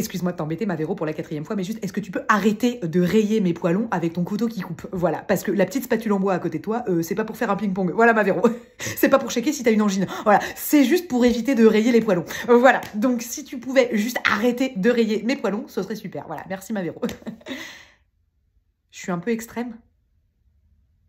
excuse-moi de t'embêter, ma pour la quatrième fois, mais juste, est-ce que tu peux arrêter de rayer mes poils longs avec ton couteau qui coupe Voilà, parce que la petite spatule en bois à côté de toi, euh, c'est pas pour faire un ping-pong. Voilà, ma c'est pas pour checker si t'as une angine. Voilà, c'est juste pour éviter de rayer les poils longs. Euh, voilà, donc si tu pouvais juste arrêter de rayer mes poils longs, ce serait super. Voilà, merci, ma Je suis un peu extrême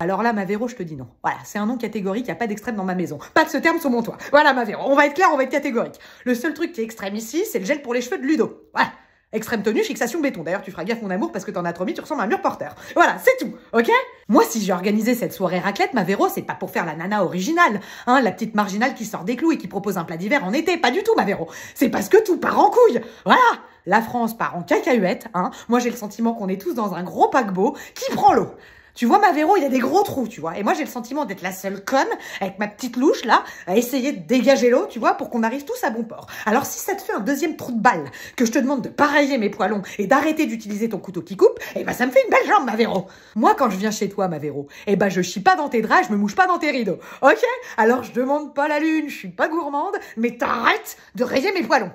alors là, ma Véro, je te dis non. Voilà, c'est un nom catégorique, il n'y a pas d'extrême dans ma maison. Pas de ce terme sur mon toit. Voilà, ma Véro, on va être clair, on va être catégorique. Le seul truc qui est extrême ici, c'est le gel pour les cheveux de Ludo. Voilà. Extrême tenue, fixation béton. D'ailleurs, tu feras gaffe, mon amour, parce que t'en as trop mis, tu ressembles à un mur porteur. Voilà, c'est tout, ok Moi, si j'ai organisé cette soirée raclette, ma Véro, c'est pas pour faire la nana originale, hein, la petite marginale qui sort des clous et qui propose un plat d'hiver en été. Pas du tout, ma C'est parce que tout part en couille. Voilà La France part en cacahuète, hein. Moi, j'ai le sentiment qu'on est tous dans un gros paquebot qui prend l'eau. Tu vois, ma Véro, il y a des gros trous, tu vois. Et moi, j'ai le sentiment d'être la seule conne, avec ma petite louche, là, à essayer de dégager l'eau, tu vois, pour qu'on arrive tous à bon port. Alors, si ça te fait un deuxième trou de balle, que je te demande de pareiller mes poilons et d'arrêter d'utiliser ton couteau qui coupe, eh ben, ça me fait une belle jambe, ma Véro. Moi, quand je viens chez toi, ma Véro, eh ben, je chie pas dans tes draps, je me mouche pas dans tes rideaux. Ok? Alors, je demande pas la lune, je suis pas gourmande, mais t'arrêtes de rayer mes poilons.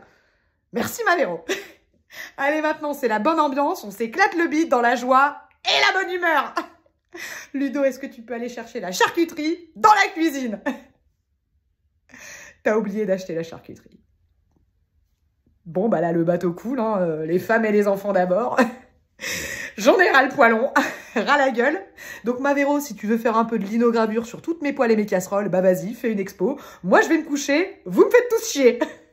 Merci, ma Véro. Allez, maintenant, c'est la bonne ambiance, on s'éclate le bide dans la joie et la bonne humeur. Ludo, est-ce que tu peux aller chercher la charcuterie dans la cuisine T'as oublié d'acheter la charcuterie. Bon, bah là, le bateau coule, hein, euh, les femmes et les enfants d'abord. J'en ai ras le poilon, ras la gueule. Donc ma si tu veux faire un peu de linogravure sur toutes mes poêles et mes casseroles, bah vas-y, fais une expo. Moi, je vais me coucher, vous me faites tous chier